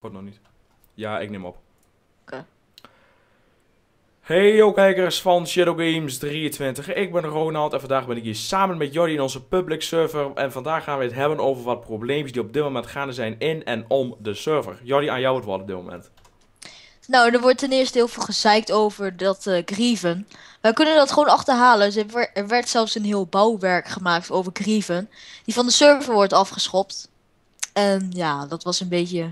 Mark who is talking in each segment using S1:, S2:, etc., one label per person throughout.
S1: Wordt nog niet. Ja, ik neem op. Oké. Hey yo kijkers van Shadow Games 23, ik ben Ronald en vandaag ben ik hier samen met Jordi in onze public server. En vandaag gaan we het hebben over wat problemen die op dit moment gaande zijn in en om de server. Jordi, aan jou het woord op dit moment.
S2: Nou, er wordt ten eerste heel veel gezeikt over dat uh, grieven. Wij kunnen dat gewoon achterhalen. er werd zelfs een heel bouwwerk gemaakt over grieven, die van de server wordt afgeschopt. En ja, dat was een beetje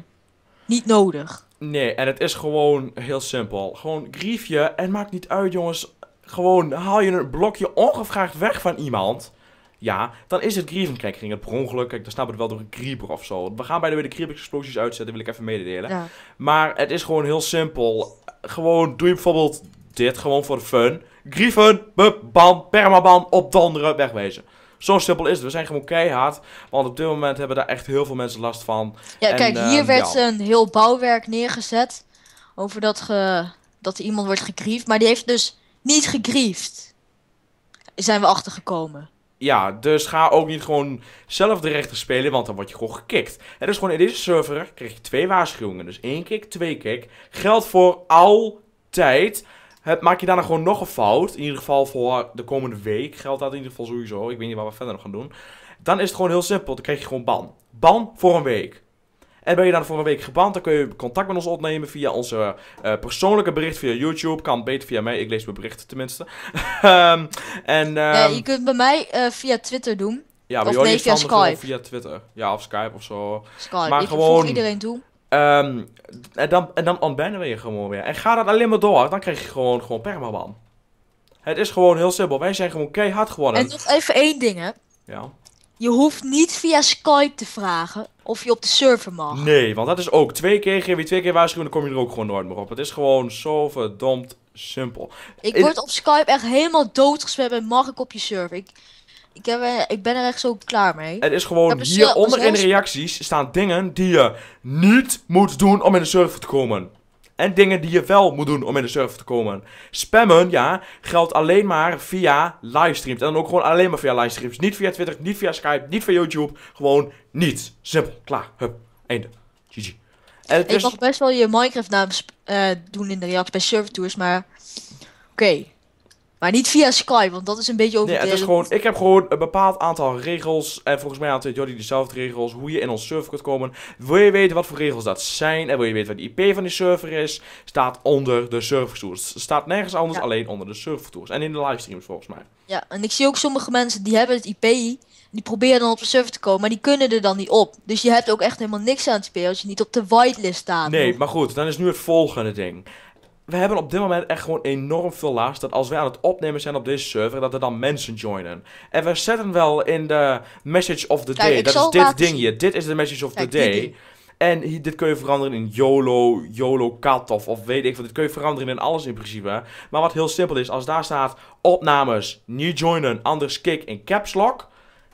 S2: niet nodig.
S1: Nee, en het is gewoon heel simpel. Gewoon grief je en maakt niet uit, jongens. Gewoon haal je een blokje ongevraagd weg van iemand. Ja, dan is het grieven. Kijk, ging het per ongeluk. Kijk, dan snap het wel door een creeper of zo. We gaan bij de, de grieper explosies uitzetten, wil ik even mededelen. Maar het is gewoon heel simpel. Gewoon doe je bijvoorbeeld dit gewoon voor de fun. Grieven, bam, permaban, andere wegwezen. Zo simpel is het. We zijn gewoon keihard. Want op dit moment hebben daar echt heel veel mensen last van. Ja, kijk, hier ehm, werd een
S2: heel bouwwerk neergezet. Over dat, ge, dat iemand wordt gegriefd. Maar die heeft dus niet gegriefd. Zijn we achtergekomen.
S1: Ja, dus ga ook niet gewoon zelf de rechter spelen, want dan word je gewoon gekikt. En is gewoon in deze server krijg je twee waarschuwingen. Dus één kick, twee kick. Geldt voor altijd maak je daarna gewoon nog een fout, in ieder geval voor de komende week geldt dat in ieder geval sowieso. Ik weet niet wat we verder nog gaan doen. Dan is het gewoon heel simpel. Dan krijg je gewoon ban. Ban voor een week. En ben je dan voor een week geband, dan kun je contact met ons opnemen via onze eh, persoonlijke bericht via YouTube. Kan beter via mij, ik lees mijn berichten tenminste. Ehm, en, Ja, ehm, je
S2: kunt bij mij eh, via Twitter doen. Ja, of via Skype.
S1: Via Twitter. Ja, of Skype of zo. Skype. Maar ik gewoon... iedereen toe. Ehm, en, dan, en dan ontbannen we je gewoon weer. En ga dat alleen maar door. Dan krijg je gewoon, gewoon permaban. Het is gewoon heel simpel. Wij zijn gewoon keihard geworden. En nog
S2: even één ding, hè. Ja. Je hoeft niet via Skype te vragen of je op de server mag. Nee,
S1: want dat is ook twee keer, wie twee keer waarschuwen, dan kom je er ook gewoon nooit meer op. Het is gewoon zo verdomd simpel. Ik word op
S2: Skype echt helemaal doodgeschreven. en mag ik op je server. Ik, ik, eh, ik ben er echt zo klaar mee. Het
S1: is gewoon dus, hieronder in de reacties staan dingen die je niet moet doen om in de server te komen. En dingen die je wel moet doen om in de server te komen. Spammen, ja, geldt alleen maar via livestreams. En dan ook gewoon alleen maar via livestreams. Niet via Twitter, niet via Skype, niet via YouTube. Gewoon niet. Simpel. Klaar. Hup. Einde. GG. En het je mag
S2: best wel je Minecraft-naam eh, doen in de reacties bij servertours, maar... Oké. Maar niet via Skype, want dat is een beetje overdreven. Nee, het is gewoon, ik
S1: heb gewoon een bepaald aantal regels. En volgens mij het Jordi dezelfde regels. Hoe je in ons server kunt komen. Wil je weten wat voor regels dat zijn? En wil je weten wat de IP van die server is? Staat onder de server tools. Staat nergens anders, alleen onder de server tools. En in de livestreams volgens mij.
S2: Ja, en ik zie ook sommige mensen die hebben het IP. Die proberen dan op de server te komen, maar die kunnen er dan niet op. Dus je hebt ook echt helemaal niks aan het spelen als je niet op de whitelist
S1: staat. Nee, maar goed, dan is nu het volgende ding we hebben op dit moment echt gewoon enorm veel last dat als wij aan het opnemen zijn op deze server, dat er dan mensen joinen. En we zetten wel in de message of the day, dat is dit laten... dingje, dit is de message of the day. En dit kun je veranderen in YOLO, YOLO cut of, of weet ik wat. Dit kun je veranderen in alles in principe. Maar wat heel simpel is, als daar staat opnames, niet joinen, anders kick in caps lock,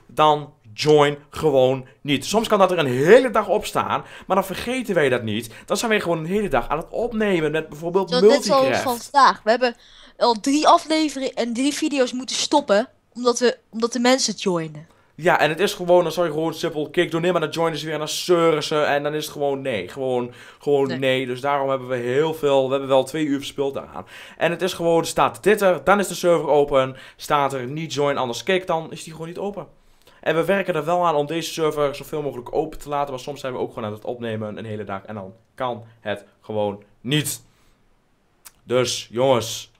S1: dan join gewoon niet. Soms kan dat er een hele dag op staan, maar dan vergeten wij dat niet. Dan zijn wij gewoon een hele dag aan het opnemen met bijvoorbeeld dat multicraft. Net zoals
S2: vandaag. We hebben al drie afleveringen en drie video's moeten stoppen, omdat, we, omdat de mensen joinen.
S1: Ja, en het is gewoon, dan zal je gewoon simpel kick door Nee, maar dan joinen ze weer naar ze En dan is het gewoon nee. Gewoon, gewoon nee. Dus daarom hebben we heel veel. We hebben wel twee uur verspild daaraan. En het is gewoon, staat dit er, dan is de server open. Staat er niet join, anders kick, dan is die gewoon niet open. En we werken er wel aan om deze server zoveel mogelijk open te laten. Maar soms zijn we ook gewoon aan het opnemen een hele dag. En dan kan het gewoon niet. Dus jongens.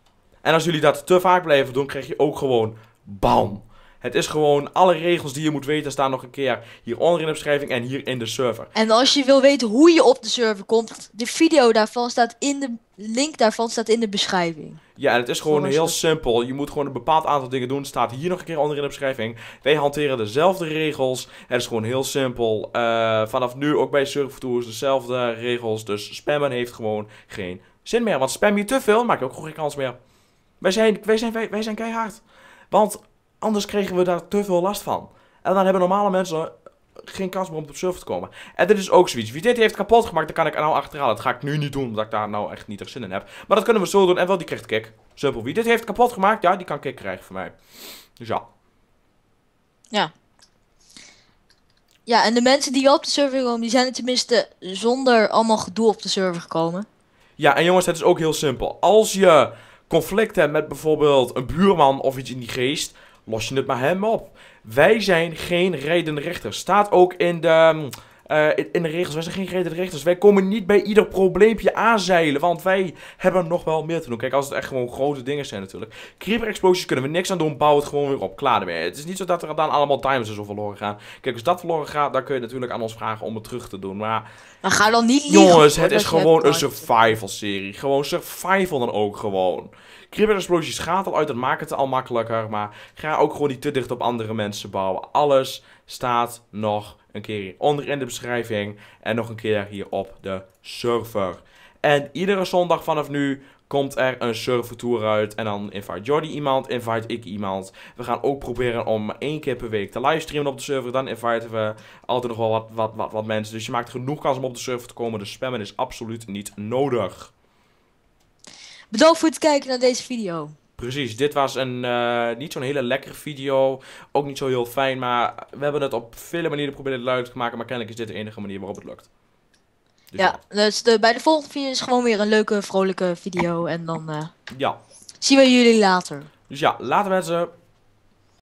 S1: En als jullie dat te vaak blijven doen, krijg je ook gewoon BAM het is gewoon alle regels die je moet weten staan nog een keer hieronder in de beschrijving en hier in de server.
S2: En als je wil weten hoe je op de server komt, de video daarvan staat in de link daarvan staat in de beschrijving.
S1: Ja, en het is gewoon heel simpel. Je moet gewoon een bepaald aantal dingen doen. Staat hier nog een keer onder in de beschrijving. Wij hanteren dezelfde regels. Het is gewoon heel simpel. Eh, vanaf nu ook bij Surf Tours dezelfde regels. Dus spammen heeft gewoon geen zin meer. Want spam je te veel, maak je ook geen kans meer. Wij zijn, wij zijn, wij zijn keihard. Want Anders kregen we daar te veel last van. En dan hebben normale mensen geen kans meer om op server te komen. En dit is ook zoiets. Wie dit heeft kapot gemaakt, dan kan ik er nou achterhalen. Dat ga ik nu niet doen, omdat ik daar nou echt niet echt zin in heb. Maar dat kunnen we zo doen. En wel, die krijgt kick. Simpel. Wie dit heeft kapot gemaakt, ja, die kan kick krijgen van mij. Dus ja.
S2: Ja. Ja, en de mensen die op de server komen, die zijn er tenminste zonder allemaal gedoe op de server gekomen.
S1: Ja, en jongens, het is ook heel simpel. Als je conflict hebt met bijvoorbeeld een buurman of iets in die geest los je het maar hem op. Wij zijn geen rechter. Staat ook in de hm, eh, in de regels, wij zijn geen gereden rechters. Wij komen niet bij ieder probleempje aanzeilen. Want wij hebben nog wel meer te doen. Kijk, als het echt gewoon grote dingen zijn natuurlijk. Creeper explosies kunnen we niks aan doen. Bouw het gewoon weer op. Klaar ermee. Het is niet zo dat er dan allemaal timers en zo verloren gaan. Kijk, als dat verloren gaat, dan kun je natuurlijk aan ons vragen om het terug te doen. Maar,
S2: maar ga dan niet Jongens, het is gewoon een
S1: survival serie. Gewoon survival dan ook gewoon. Creeper explosies gaat al uit. Dat maakt het al makkelijker. Maar ga ook gewoon niet te dicht op andere mensen bouwen. Alles staat nog een keer hieronder in de beschrijving en nog een keer hier op de server. En iedere zondag vanaf nu komt er een tour uit. En dan invite Jordi iemand, invite ik iemand. We gaan ook proberen om één keer per week te livestreamen op de server. Dan inviten we altijd nog wel wat, wat, wat, wat mensen. Dus je maakt genoeg kans om op de server te komen. Dus spammen is absoluut niet nodig.
S2: Bedankt voor het kijken naar deze video.
S1: Precies, dit was een eh, niet zo'n hele lekkere video. Ook niet zo heel fijn, maar we hebben het op vele manieren proberen luid te maken. Maar kennelijk is dit de enige manier waarop het lukt.
S2: Dus ja, dus de, bij de volgende video is gewoon weer een leuke, vrolijke video. En dan uh, ja. zien we jullie later.
S1: Dus ja, later mensen.